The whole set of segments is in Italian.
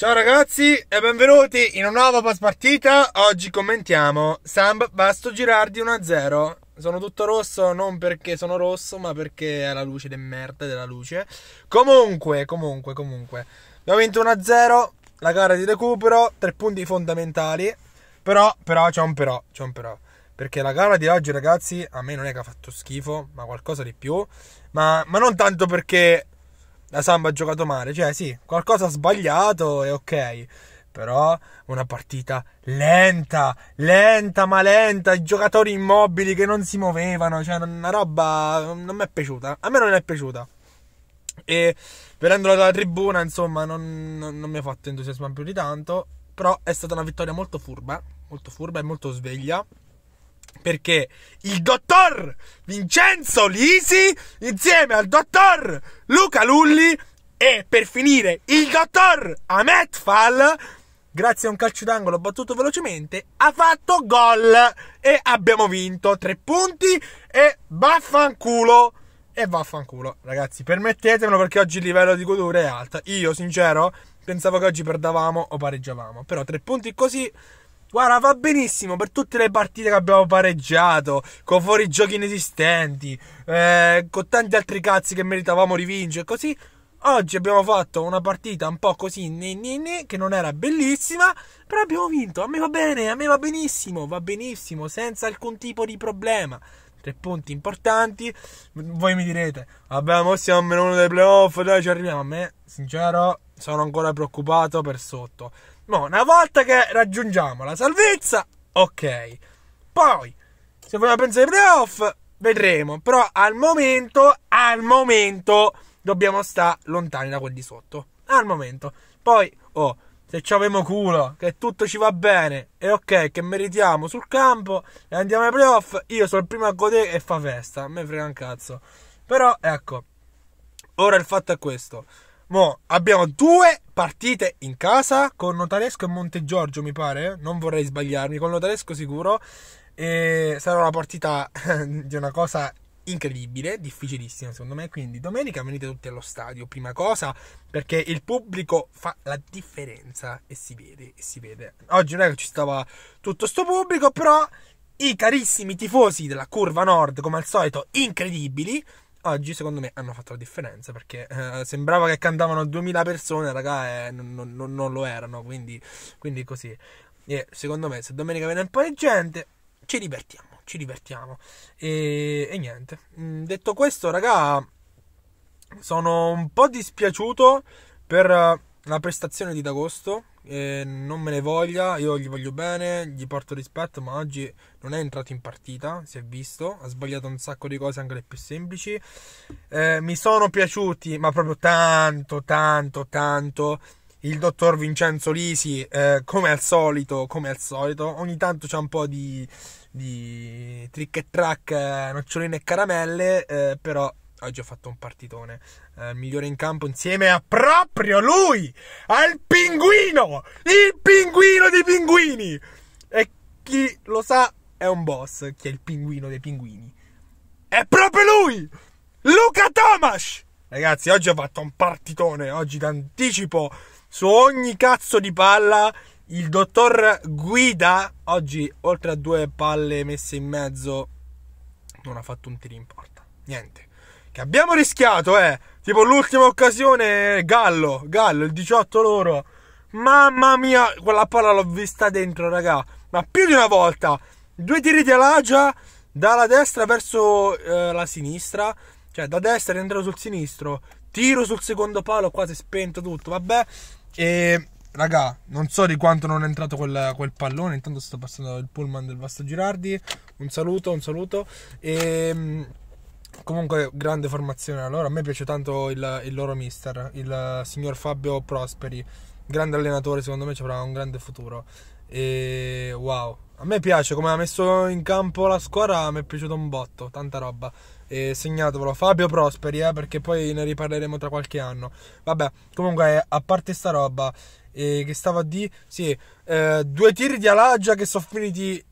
Ciao ragazzi e benvenuti in una nuova post Oggi commentiamo Samba Basto Girardi 1-0. Sono tutto rosso non perché sono rosso, ma perché è la luce del merda della luce. Comunque, comunque, comunque. Abbiamo vinto 1-0, la gara di recupero, tre punti fondamentali. Però, però, c'è un però, c'è un però. Perché la gara di oggi, ragazzi, a me non è che ha fatto schifo, ma qualcosa di più. Ma, ma non tanto perché la Samba ha giocato male, cioè sì, qualcosa ha sbagliato e ok, però una partita lenta, lenta ma lenta, giocatori immobili che non si muovevano, cioè una roba non mi è piaciuta, a me non è piaciuta. E vedendola dalla tribuna, insomma, non, non, non mi ha fatto entusiasmare più di tanto, però è stata una vittoria molto furba, molto furba e molto sveglia perché il dottor Vincenzo Lisi insieme al dottor Luca Lulli e per finire il dottor Ahmed Fall grazie a un calcio d'angolo battuto velocemente ha fatto gol e abbiamo vinto tre punti e vaffanculo e vaffanculo ragazzi permettetemelo perché oggi il livello di godure è alto io sincero pensavo che oggi perdavamo o pareggiavamo però tre punti così Guarda, va benissimo per tutte le partite che abbiamo pareggiato, con fuori giochi inesistenti, eh, con tanti altri cazzi che meritavamo di vincere, così. Oggi abbiamo fatto una partita un po' così, né, né, né, che non era bellissima, però abbiamo vinto. A me va bene, a me va benissimo, va benissimo, senza alcun tipo di problema. Tre punti importanti. Voi mi direte, vabbè, mo siamo almeno uno dei playoff, dai ci arriviamo. A me, sincero, sono ancora preoccupato per sotto. Ma una volta che raggiungiamo la salvezza, ok. Poi, se vogliamo pensare ai playoff, vedremo. Però al momento, al momento, dobbiamo stare lontani da quel di sotto. Al momento. Poi, oh, se ci avemo culo, che tutto ci va bene, e ok, che meritiamo sul campo, e andiamo ai playoff, io sono il primo a godere e fa festa. A me frega un cazzo. Però, ecco, ora il fatto è questo. Mo abbiamo due partite in casa con Notaresco e Montegiorgio, mi pare. Non vorrei sbagliarmi, con Notaresco sicuro. E sarà una partita di una cosa incredibile, difficilissima secondo me. Quindi domenica venite tutti allo stadio, prima cosa, perché il pubblico fa la differenza e si vede, e si vede. Oggi non è che ci stava tutto sto pubblico, però i carissimi tifosi della curva nord, come al solito, incredibili, oggi secondo me hanno fatto la differenza perché eh, sembrava che cantavano 2000 persone, raga, eh, non, non, non, lo erano, quindi, quindi così. E secondo me se domenica viene un po' di gente, ci divertiamo, ci divertiamo. E, e niente, mm, detto questo, raga, sono un po' dispiaciuto per la prestazione di D'Agosto eh, non me ne voglia, io gli voglio bene, gli porto rispetto, ma oggi non è entrato in partita, si è visto, ha sbagliato un sacco di cose, anche le più semplici. Eh, mi sono piaciuti, ma proprio tanto, tanto, tanto il dottor Vincenzo Lisi, eh, come al solito, come al solito, ogni tanto c'è un po' di, di trick e track, eh, noccioline e caramelle, eh, però Oggi ho fatto un partitone. Eh, migliore in campo insieme a proprio lui! Al pinguino! Il pinguino dei pinguini! E chi lo sa è un boss, chi è il pinguino dei pinguini. È proprio lui! Luca Tomas! Ragazzi, oggi ho fatto un partitone. Oggi d'anticipo su ogni cazzo di palla. Il dottor Guida, oggi oltre a due palle messe in mezzo, non ha fatto un tiro in porta. Niente. Che abbiamo rischiato, eh. Tipo l'ultima occasione, Gallo, Gallo, il 18 loro. Mamma mia, quella palla l'ho vista dentro, raga. Ma più di una volta. Due tiri di Alagia dalla destra verso eh, la sinistra. Cioè, da destra è entrato sul sinistro. Tiro sul secondo palo, quasi spento tutto. Vabbè. E raga, non so di quanto non è entrato quel, quel, pallone. Intanto sto passando il pullman del Vasto Girardi. Un saluto, un saluto. E. Ehm, Comunque, grande formazione a loro. A me piace tanto il, il loro mister, il signor Fabio Prosperi. Grande allenatore, secondo me ci avrà un grande futuro. E wow, a me piace come ha messo in campo la squadra, mi è piaciuto un botto, tanta roba. E segnatevelo, Fabio Prosperi, eh, perché poi ne riparleremo tra qualche anno. Vabbè, comunque, a parte sta roba, eh, che stava di... Sì, eh, due tiri di Alagia che sono finiti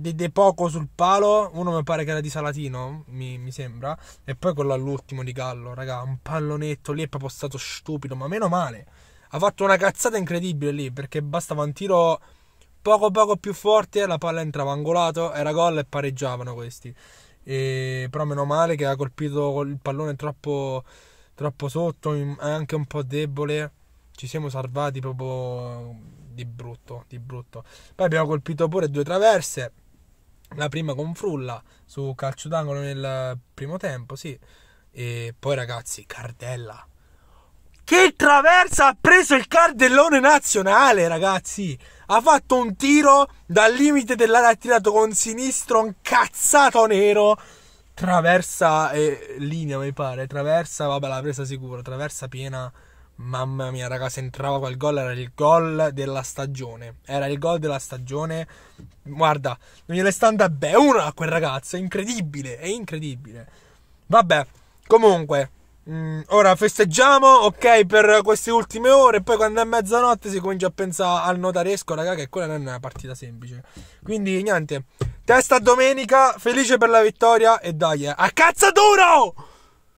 di De Poco sul palo, uno mi pare che era di Salatino, mi, mi sembra, e poi quello all'ultimo di Gallo, raga, un pallonetto lì è proprio stato stupido, ma meno male. Ha fatto una cazzata incredibile lì, perché bastava un tiro poco poco più forte, la palla entrava angolato, era gol e pareggiavano questi. E, però meno male che ha colpito il pallone troppo, troppo sotto, anche un po' debole. Ci siamo salvati proprio di brutto, di brutto. Poi abbiamo colpito pure due traverse la prima con Frulla su calcio d'angolo nel primo tempo, sì. E poi ragazzi, Cardella. Che traversa ha preso il cardellone nazionale, ragazzi! Ha fatto un tiro dal limite dell'area, ha tirato con sinistro un cazzato nero. Traversa e eh, linea, mi pare. Traversa, vabbè, l'ha presa sicuro. Traversa piena Mamma mia, raga, se entrava quel gol era il gol della stagione. Era il gol della stagione. Guarda, non gliele sta andando bene una a quel ragazzo. È incredibile, è incredibile. Vabbè, comunque, mh, mm, ora festeggiamo, ok, per queste ultime ore. poi quando è mezzanotte si comincia a pensare al notaresco, raga, che quella non è una partita semplice. Quindi, niente, testa domenica, felice per la vittoria e dai, eh, a cazzo duro!